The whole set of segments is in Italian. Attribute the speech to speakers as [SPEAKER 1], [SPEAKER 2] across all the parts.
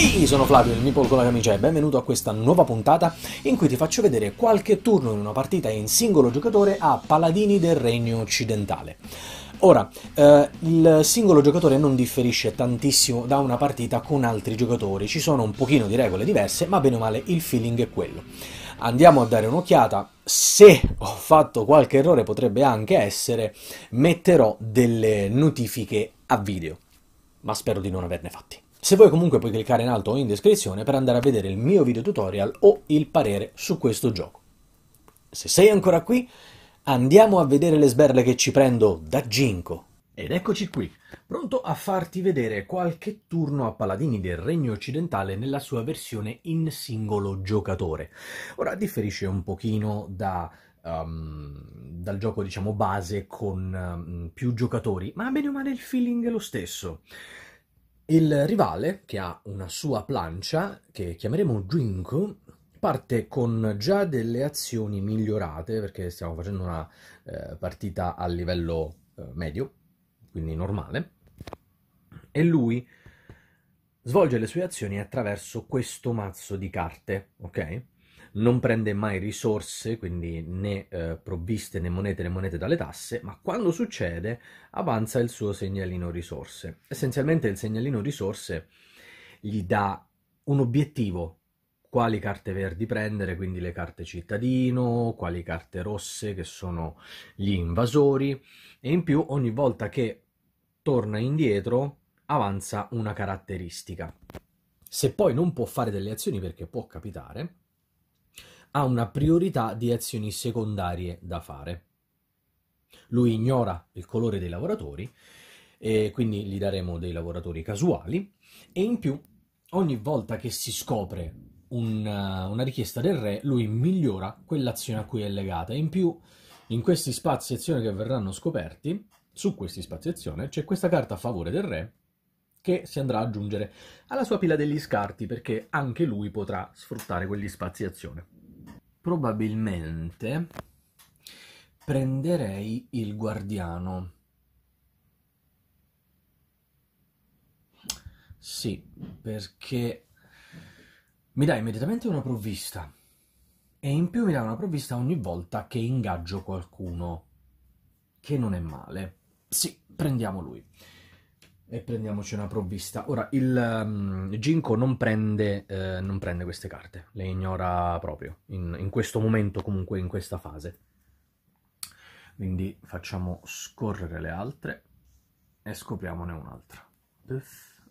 [SPEAKER 1] Ehi, hey, sono Flavio, il Meeple con la camicia e benvenuto a questa nuova puntata in cui ti faccio vedere qualche turno in una partita in singolo giocatore a Paladini del Regno Occidentale. Ora, eh, il singolo giocatore non differisce tantissimo da una partita con altri giocatori, ci sono un pochino di regole diverse, ma bene o male il feeling è quello. Andiamo a dare un'occhiata, se ho fatto qualche errore potrebbe anche essere, metterò delle notifiche a video, ma spero di non averne fatti. Se vuoi comunque puoi cliccare in alto o in descrizione per andare a vedere il mio video tutorial o il parere su questo gioco. Se sei ancora qui, andiamo a vedere le sberle che ci prendo da Ginko. Ed eccoci qui, pronto a farti vedere qualche turno a Paladini del Regno Occidentale nella sua versione in singolo giocatore. Ora differisce un pochino da Um, dal gioco diciamo base con um, più giocatori, ma bene o male il feeling è lo stesso. Il rivale, che ha una sua plancia, che chiameremo Junko, parte con già delle azioni migliorate, perché stiamo facendo una eh, partita a livello eh, medio, quindi normale, e lui svolge le sue azioni attraverso questo mazzo di carte, ok? non prende mai risorse, quindi né eh, provviste né monete né monete dalle tasse, ma quando succede avanza il suo segnalino risorse. Essenzialmente il segnalino risorse gli dà un obiettivo quali carte verdi prendere, quindi le carte cittadino, quali carte rosse che sono gli invasori e in più ogni volta che torna indietro avanza una caratteristica. Se poi non può fare delle azioni perché può capitare, ha una priorità di azioni secondarie da fare. Lui ignora il colore dei lavoratori, e quindi gli daremo dei lavoratori casuali, e in più ogni volta che si scopre una, eh, una richiesta del re, lui migliora quell'azione a cui è legata. In più, in questi spazi azione che verranno scoperti, su questi spazi azione, c'è questa carta a favore del re che si andrà ad aggiungere alla sua pila degli scarti perché anche lui potrà sfruttare quegli spazi azione probabilmente prenderei il guardiano. Sì, perché mi dà immediatamente una provvista e in più mi dà una provvista ogni volta che ingaggio qualcuno, che non è male. Sì, prendiamo lui e prendiamoci una provvista. Ora, il um, ehm, Ginko non prende, eh, non prende queste carte, le ignora proprio, in, in, questo momento comunque, in questa fase. Quindi facciamo scorrere le altre e scopriamone un'altra.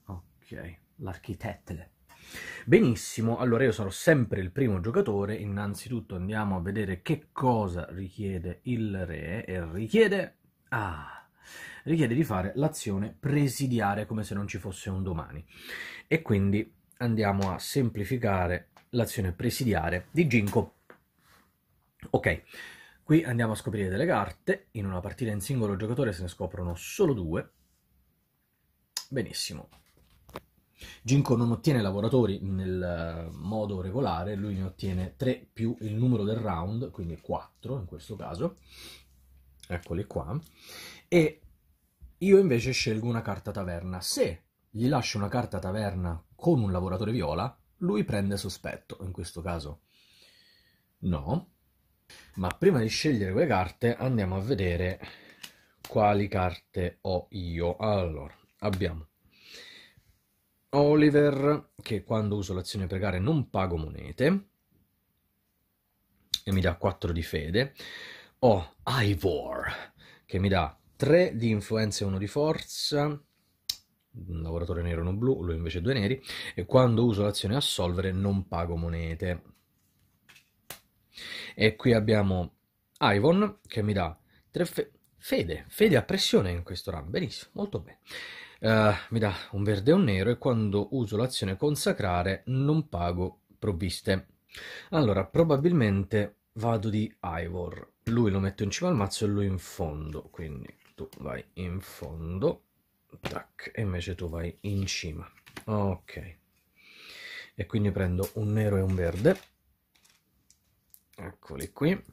[SPEAKER 1] Ok, l'architettele. Benissimo, allora io sarò sempre il primo giocatore, innanzitutto andiamo a vedere che cosa richiede il re e richiede... Ah, richiede di fare l'azione presidiare come se non ci fosse un domani. E quindi andiamo a semplificare l'azione presidiare di Ginkgo. Ok, qui andiamo a scoprire delle carte, in una partita in singolo giocatore se ne scoprono solo due. Benissimo. Ginkgo non ottiene lavoratori nel eh, modo regolare, lui ne ottiene 3 più il numero del round, quindi 4 in questo caso. Eccoli qua. E io invece scelgo una carta taverna. Se gli lascio una carta taverna con un lavoratore viola, lui prende sospetto, in questo caso no. Ma prima di scegliere quelle carte andiamo a vedere quali carte ho io. Allora, abbiamo Oliver che quando uso l'azione pregare non pago monete e mi dà 4 di fede. Ho Ivor che mi dà 3 di influenza e 1 di forza, un lavoratore nero e uno blu, lui invece due neri, e quando uso l'azione assolvere non pago monete. E qui abbiamo Ivon che mi dà 3 fe fede, fede a pressione in questo run, benissimo, molto bene. Uh, mi dà un verde e un nero e quando uso l'azione consacrare non pago provviste. Allora, probabilmente vado di Ivor. Lui lo metto in cima al mazzo e lui in fondo, quindi tu vai in fondo tac, e invece tu vai in cima ok e quindi prendo un nero e un verde eccoli qui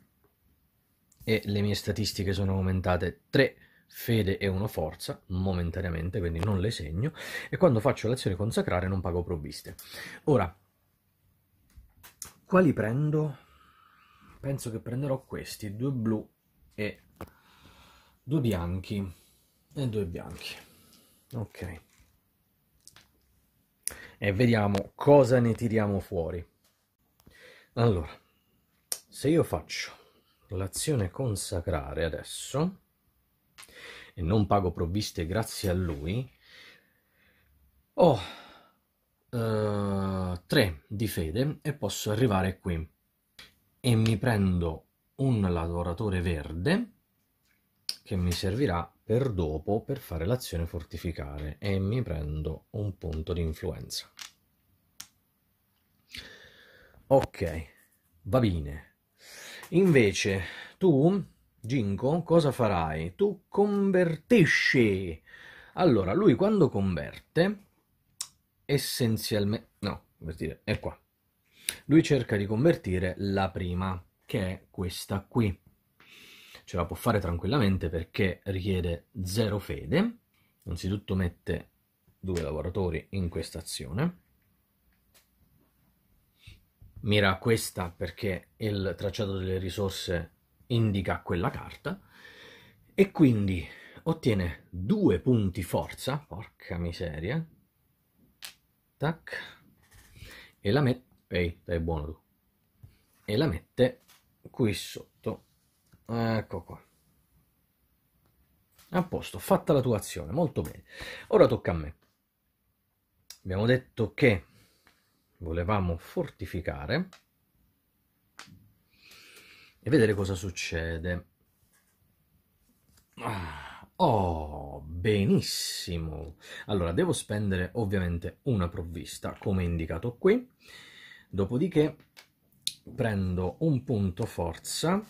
[SPEAKER 1] e le mie statistiche sono aumentate 3 fede e 1 forza momentaneamente quindi non le segno e quando faccio l'azione consacrare non pago provviste ora quali prendo? penso che prenderò questi due blu e due bianchi e due bianchi ok e vediamo cosa ne tiriamo fuori allora se io faccio l'azione consacrare adesso e non pago provviste grazie a lui ho 3 uh, eh, di fede e posso arrivare qui e mi prendo un lavoratore verde che mi servirà per dopo per fare l'azione fortificare e mi prendo un punto di influenza. Ok, va bene. Invece tu, Ginko, cosa farai? Tu convertisci. Allora, lui quando converte, essenzialmente... No, convertire è qua. Lui cerca di convertire la prima, che è questa qui ce la può fare tranquillamente perché richiede zero fede. Innanzitutto mette due lavoratori in questa azione. Mira questa perché il tracciato delle risorse indica quella carta e quindi ottiene due punti forza, porca miseria, tac, e la mette, ehi, dai buono tu, e la mette qui sotto Ecco qua. A posto, fatta la tua azione, molto bene. Ora tocca a me. Abbiamo detto che volevamo fortificare e vedere cosa succede. Ah, oh, benissimo. Allora, devo spendere ovviamente una provvista, come indicato qui. Dopodiché prendo un punto forza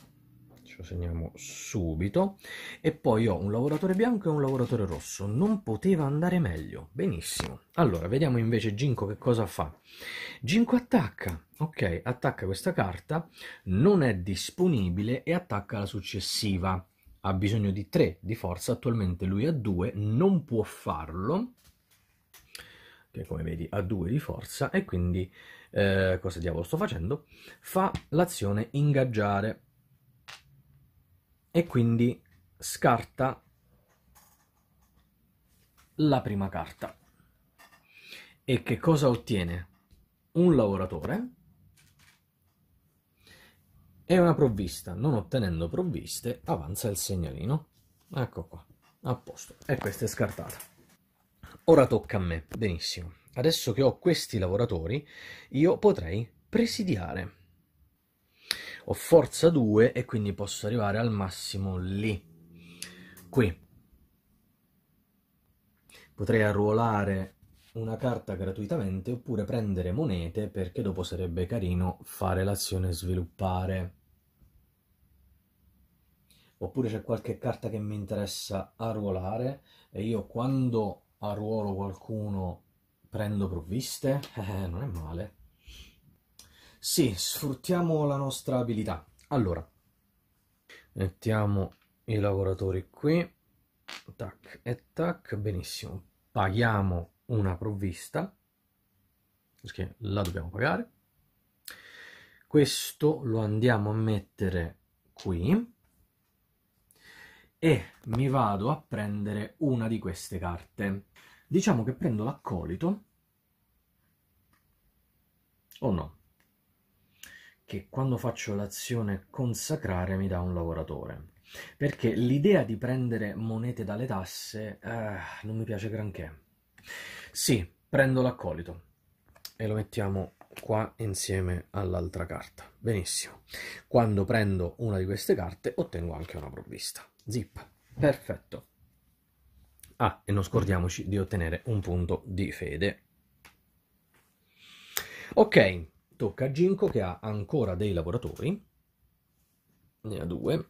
[SPEAKER 1] ce lo segniamo subito, e poi ho un lavoratore bianco e un lavoratore rosso, non poteva andare meglio, benissimo. Allora, vediamo invece Ginko che cosa fa. Ginko attacca, ok, attacca questa carta, non è disponibile e attacca la successiva. Ha bisogno di 3 di forza, attualmente lui ha 2, non può farlo, che come vedi ha 2 di forza, e quindi... Eh, cosa diavolo sto facendo, fa l'azione ingaggiare e quindi scarta la prima carta. E che cosa ottiene? Un lavoratore e una provvista. Non ottenendo provviste avanza il segnalino. Ecco qua, a posto. E questa è scartata. Ora tocca a me. Benissimo. Adesso che ho questi lavoratori, io potrei presidiare ho forza 2 e quindi posso arrivare al massimo lì. Qui potrei arruolare una carta gratuitamente oppure prendere monete perché dopo sarebbe carino fare l'azione sviluppare. Oppure c'è qualche carta che mi interessa arruolare e io quando arruolo qualcuno prendo provviste, eh, non è male. Sì, sfruttiamo la nostra abilità. Allora, mettiamo i lavoratori qui, tac e tac, benissimo. Paghiamo una provvista, perché la dobbiamo pagare. Questo lo andiamo a mettere qui e mi vado a prendere una di queste carte. Diciamo che prendo l'accolito, o no? che quando faccio l'azione consacrare mi dà un lavoratore. Perché l'idea di prendere monete dalle tasse eh, non mi piace granché. Sì, prendo l'accolito e lo mettiamo qua insieme all'altra carta. Benissimo. Quando prendo una di queste carte ottengo anche una provvista. Zip. Perfetto. Ah, e non scordiamoci di ottenere un punto di fede. Ok, tocca a Ginko che ha ancora dei lavoratori, ne ha due,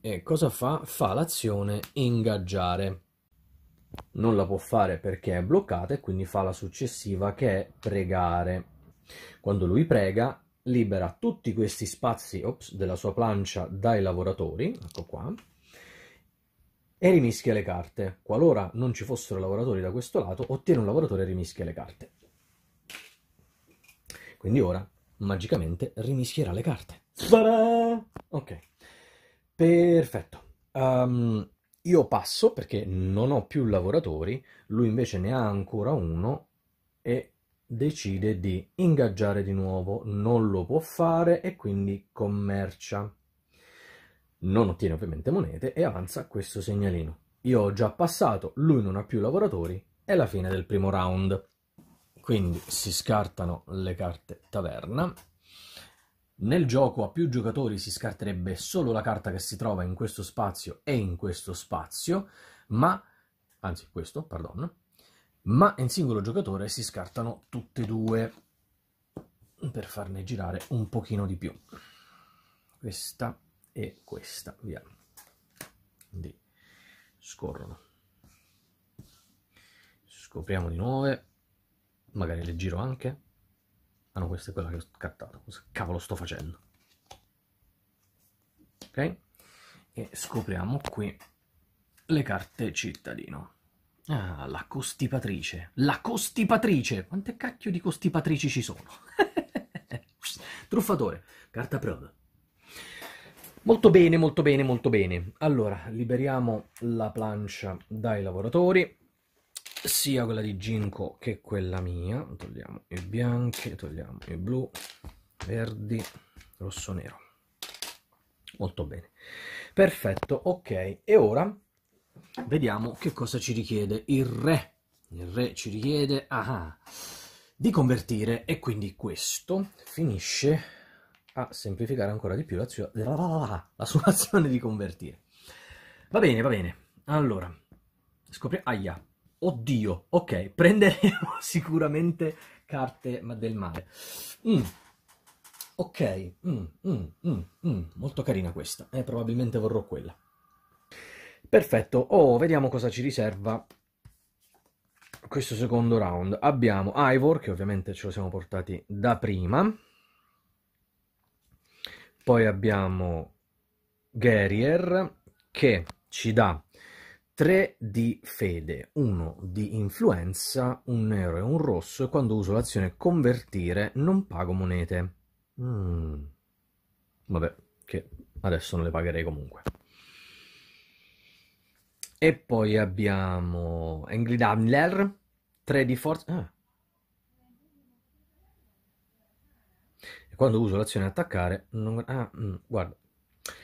[SPEAKER 1] e cosa fa? Fa l'azione ingaggiare. Non la può fare perché è bloccata e quindi fa la successiva che è pregare. Quando lui prega, libera tutti questi spazi ops, della sua plancia dai lavoratori, ecco qua, e rimischia le carte. Qualora non ci fossero lavoratori da questo lato, ottiene un lavoratore e rimischia le carte. Quindi ora, magicamente, rimischierà le carte. Ta-da! Ok, perfetto. Um, io passo perché non ho più lavoratori, lui invece ne ha ancora uno e decide di ingaggiare di nuovo, non lo può fare e quindi commercia. Non ottiene ovviamente monete e avanza questo segnalino. Io ho già passato, lui non ha più lavoratori, è la fine del primo round. Quindi si scartano le carte taverna. Nel gioco a più giocatori si scarterebbe solo la carta che si trova in questo spazio e in questo spazio, ma anzi questo, pardon, ma in singolo giocatore si scartano tutte e due per farne girare un pochino di più. Questa e questa, via. Quindi scorrono. Scopriamo di nuovo. Magari le giro anche. Ah no, questa è quella che ho scattato. Cosa cavolo sto facendo? Ok? E scopriamo qui le carte cittadino. Ah, la costipatrice. La costipatrice! Quante cacchio di costipatrici ci sono? Truffatore, carta prova. Molto bene, molto bene, molto bene. Allora, liberiamo la plancia dai lavoratori sia quella di Ginkgo che quella mia togliamo i bianchi togliamo i blu verdi rosso nero molto bene perfetto ok e ora vediamo che cosa ci richiede il re il re ci richiede aha, di convertire e quindi questo finisce a semplificare ancora di più l'azione la, la sua azione di convertire va bene va bene allora scopriamo... aia Oddio, ok, prenderemo sicuramente carte del mare. Mm. Ok, mm mm, mm, mm, molto carina questa, eh, probabilmente vorrò quella. Perfetto, oh, vediamo cosa ci riserva questo secondo round. Abbiamo Ivor, che ovviamente ce lo siamo portati da prima. Poi abbiamo Guerrier, che ci dà 3 di fede, 1 di influenza, un nero e un rosso e quando uso l'azione convertire non pago monete. Mm. Vabbè, che adesso non le pagherei comunque. E poi abbiamo Angry Hamler, 3 di forza. Ah. E quando uso l'azione attaccare, non... ah, mh, mm, guarda,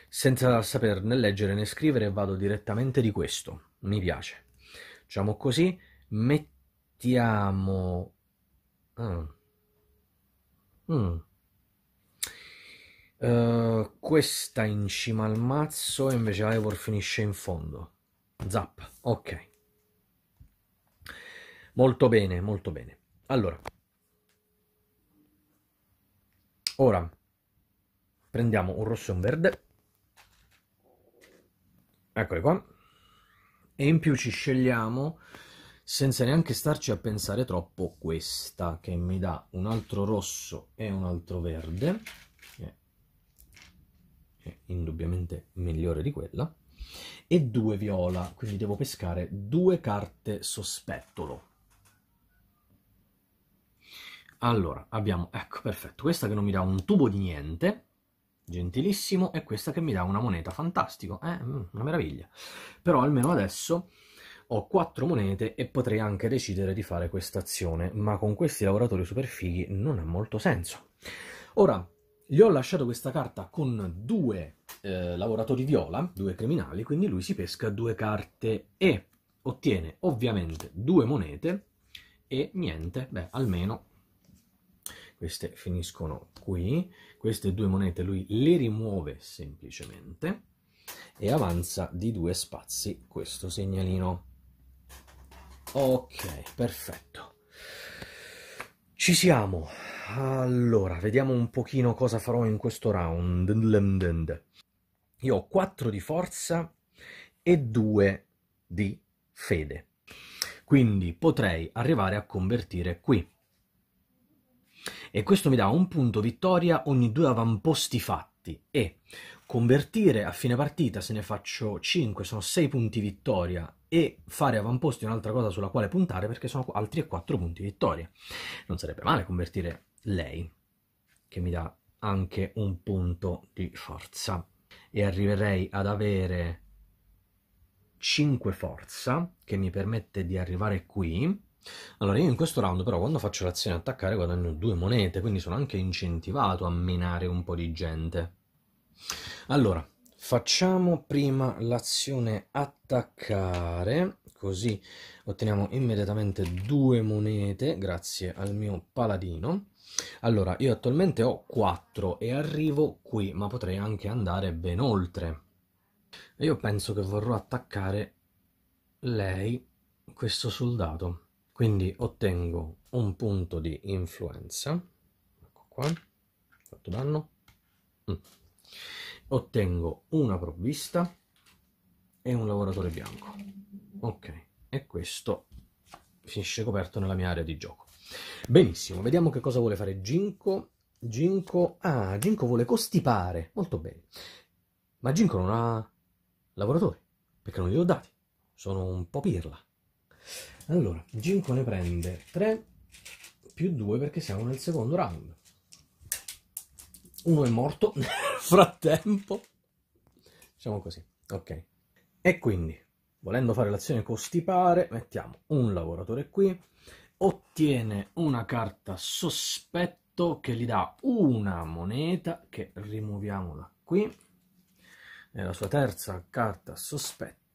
[SPEAKER 1] senza saperne leggere né scrivere, vado direttamente di questo mi piace. Facciamo così, mettiamo... Mm. Mm. Uh, questa in cima al mazzo e invece Ivor finisce in fondo. Zap, ok. Molto bene, molto bene. Allora, ora prendiamo un rosso e un verde. Eccoli qua e in più ci scegliamo senza neanche starci a pensare troppo questa che mi dà un altro rosso e un altro verde che è indubbiamente migliore di quella e due viola quindi devo pescare due carte sospettolo allora abbiamo ecco perfetto questa che non mi dà un tubo di niente gentilissimo, e questa che mi dà una moneta, fantastico, eh? Mm, una meraviglia. Però almeno adesso ho quattro monete e potrei anche decidere di fare questa azione, ma con questi lavoratori super fighi non ha molto senso. Ora, gli ho lasciato questa carta con due eh, lavoratori viola, due criminali, quindi lui si pesca due carte e ottiene ovviamente due monete e niente, beh, almeno queste finiscono qui, queste due monete lui le rimuove semplicemente e avanza di due spazi questo segnalino. Ok, perfetto. Ci siamo. Allora, vediamo un pochino cosa farò in questo round. Io ho 4 di forza e 2 di fede. Quindi potrei arrivare a convertire qui e questo mi dà un punto vittoria ogni due avamposti fatti e convertire a fine partita se ne faccio 5 sono 6 punti vittoria e fare avamposti è un'altra cosa sulla quale puntare perché sono altri 4 punti vittoria non sarebbe male convertire lei che mi dà anche un punto di forza e arriverei ad avere 5 forza che mi permette di arrivare qui allora, io in questo round, però, quando faccio l'azione attaccare, guadagno due monete, quindi sono anche incentivato a minare un po' di gente. Allora, facciamo prima l'azione attaccare, così otteniamo immediatamente due monete, grazie al mio paladino. Allora, io attualmente ho 4 e arrivo qui, ma potrei anche andare ben oltre. Io penso che vorrò attaccare lei, questo soldato quindi ottengo un punto di influenza ecco qua fatto danno mm. ottengo una provvista e un lavoratore bianco ok e questo finisce coperto nella mia area di gioco benissimo vediamo che cosa vuole fare Ginko Ginko ah Ginko vuole costipare molto bene ma Ginko non ha lavoratori perché non li ho dati sono un po' pirla allora, Ginko ne prende 3 più 2 perché siamo nel secondo round. Uno è morto nel frattempo. Diciamo così. Ok. E quindi, volendo fare l'azione costipare, mettiamo un lavoratore qui. Ottiene una carta sospetto che gli dà una moneta che rimuoviamola qui. È la sua terza carta sospetto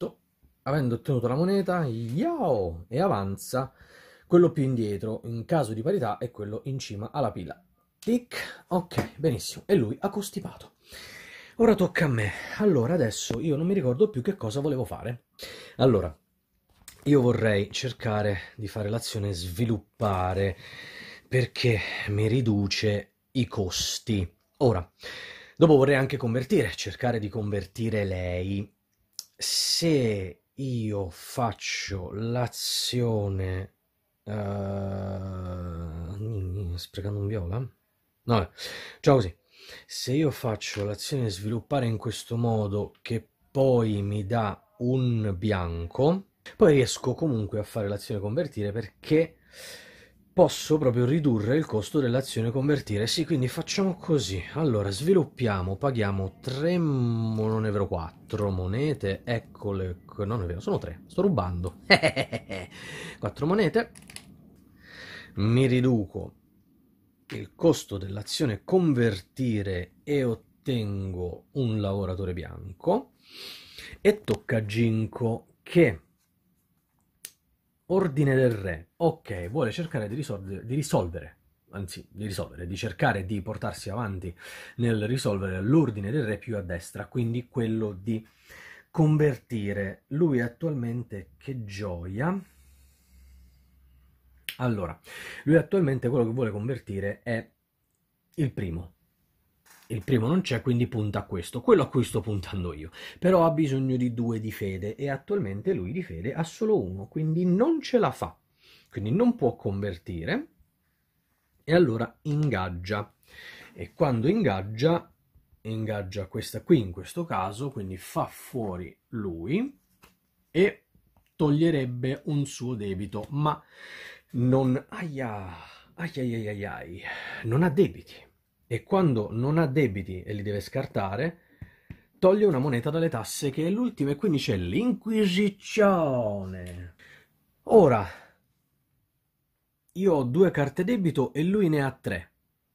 [SPEAKER 1] avendo ottenuto la moneta, yao, e avanza quello più indietro, in caso di parità, è quello in cima alla pila. Tic, ok, benissimo, e lui ha costipato. Ora tocca a me. Allora, adesso io non mi ricordo più che cosa volevo fare. Allora, io vorrei cercare di fare l'azione sviluppare perché mi riduce i costi. Ora, dopo vorrei anche convertire, cercare di convertire lei. Se io faccio l'azione uh, sprecando un viola no, ciao così se io faccio l'azione sviluppare in questo modo che poi mi dà un bianco poi riesco comunque a fare l'azione convertire perché posso proprio ridurre il costo dell'azione convertire. Sì, quindi facciamo così. Allora, sviluppiamo, paghiamo 3, non è vero, 4 monete. Eccole, non è vero, sono 3. Sto rubando. 4 monete. Mi riduco il costo dell'azione convertire e ottengo un lavoratore bianco. E tocca a Ginko che Ordine del Re, ok, vuole cercare di risolvere, di risolvere anzi di risolvere, di cercare di portarsi avanti nel risolvere l'ordine del re più a destra, quindi quello di convertire lui attualmente che gioia. Allora, lui attualmente quello che vuole convertire è il primo, il primo non c'è, quindi punta a questo, quello a cui sto puntando io, però ha bisogno di due di fede e attualmente lui di fede ha solo uno, quindi non ce la fa, quindi non può convertire e allora ingaggia e quando ingaggia, ingaggia questa qui in questo caso, quindi fa fuori lui e toglierebbe un suo debito, ma non, aia, aia, aia, aia, non ha debiti e quando non ha debiti e li deve scartare, toglie una moneta dalle tasse che è l'ultima e quindi c'è l'inquisizione. Ora, io ho due carte debito e lui ne ha tre.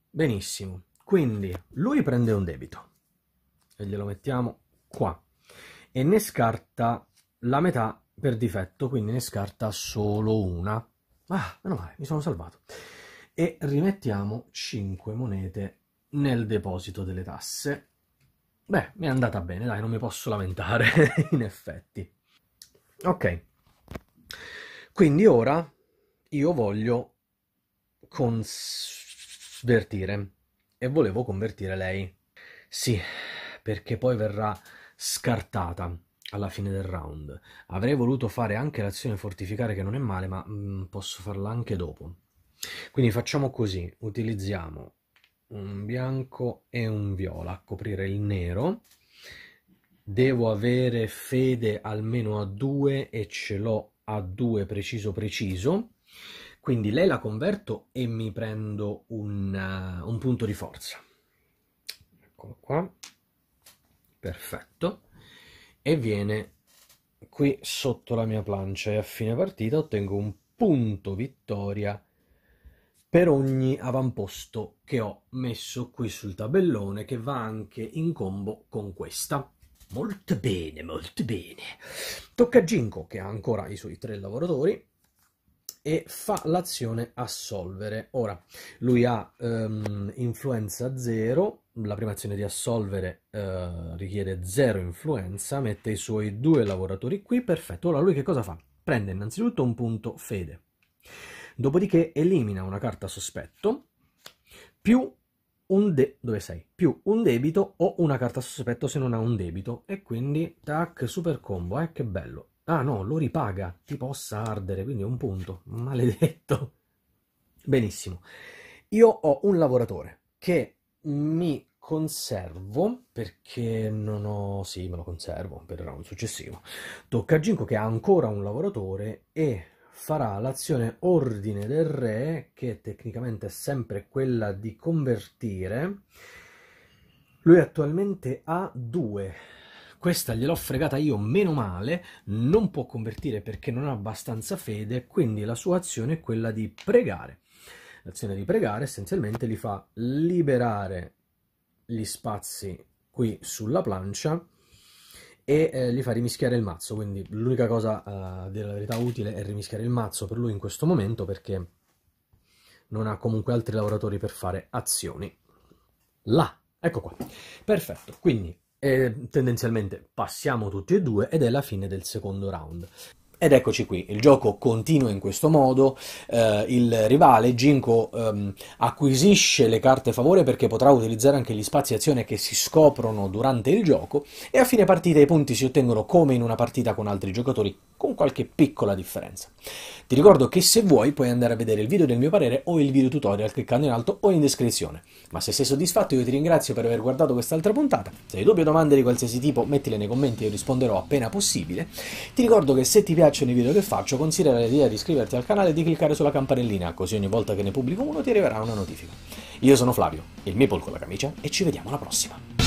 [SPEAKER 1] Benissimo. Quindi lui prende un debito e glielo mettiamo qua e ne scarta la metà per difetto, quindi ne scarta solo una. Ah, meno male, mi sono salvato. E rimettiamo 5 monete nel deposito delle tasse. Beh, mi è andata bene, dai, non mi posso lamentare, in effetti. Ok, quindi ora io voglio convertire e volevo convertire lei. Sì, perché poi verrà scartata alla fine del round. Avrei voluto fare anche l'azione fortificare che non è male, ma mh, mm, posso farla anche dopo. Quindi facciamo così, utilizziamo un bianco e un viola a coprire il nero devo avere fede almeno a due e ce l'ho a due preciso preciso quindi lei la converto e mi prendo un, uh, un punto di forza eccolo qua perfetto e viene qui sotto la mia plancia e a fine partita ottengo un punto vittoria per ogni avamposto che ho messo qui sul tabellone che va anche in combo con questa. Molto bene, molto bene. Tocca a Ginko che ha ancora i suoi tre lavoratori e fa l'azione assolvere. Ora, lui ha um, influenza 0, la prima azione di assolvere uh, richiede 0 influenza, mette i suoi due lavoratori qui, perfetto. Ora lui che cosa fa? Prende innanzitutto un punto fede. Dopodiché elimina una carta sospetto più un, de- più un debito o una carta sospetto se non ha un debito. E quindi, tac, super combo, eh, che bello. Ah no, lo ripaga, ti possa ardere, quindi è un punto, maledetto. Benissimo. Io ho un lavoratore che mi conservo perché non ho... sì, me lo conservo per il round successivo. Tocca a Ginko che ha ancora un lavoratore e farà l'azione ordine del re, che tecnicamente è sempre quella di convertire. Lui attualmente ha due. Questa gliel'ho fregata io, meno male, non può convertire perché non ha abbastanza fede, quindi la sua azione è quella di pregare. L'azione di pregare essenzialmente li fa liberare gli spazi qui sulla plancia e eh, gli fa rimischiare il mazzo, quindi l'unica cosa eh, a eh, verità utile è rimischiare il mazzo per lui in questo momento perché non ha comunque altri lavoratori per fare azioni. Là, ecco qua. Perfetto, quindi eh, tendenzialmente passiamo tutti e due ed è la fine del secondo round. Ed eccoci qui, il gioco continua in questo modo, eh, il rivale Ginko ehm, acquisisce le carte favore perché potrà utilizzare anche gli spazi azione che si scoprono durante il gioco e a fine partita i punti si ottengono come in una partita con altri giocatori, con qualche piccola differenza. Ti ricordo che se vuoi puoi andare a vedere il video del mio parere o il video tutorial cliccando in alto o in descrizione. Ma se sei soddisfatto io ti ringrazio per aver guardato quest'altra puntata, se hai dubbi o domande di qualsiasi tipo mettile nei commenti e risponderò appena possibile. Ti ricordo che se ti piace reaction ai video che faccio, considera l'idea di iscriverti al canale e di cliccare sulla campanellina, così ogni volta che ne pubblico uno ti arriverà una notifica. Io sono Flavio, il Maple con la camicia, e ci vediamo alla prossima.